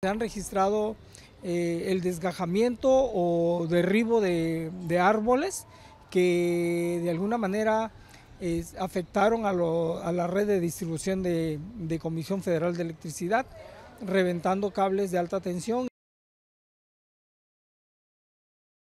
Se han registrado eh, el desgajamiento o derribo de, árboles que de alguna manera eh, afectaron a, la red de distribución de Comisión Federal de Electricidad, reventando cables de alta tensión.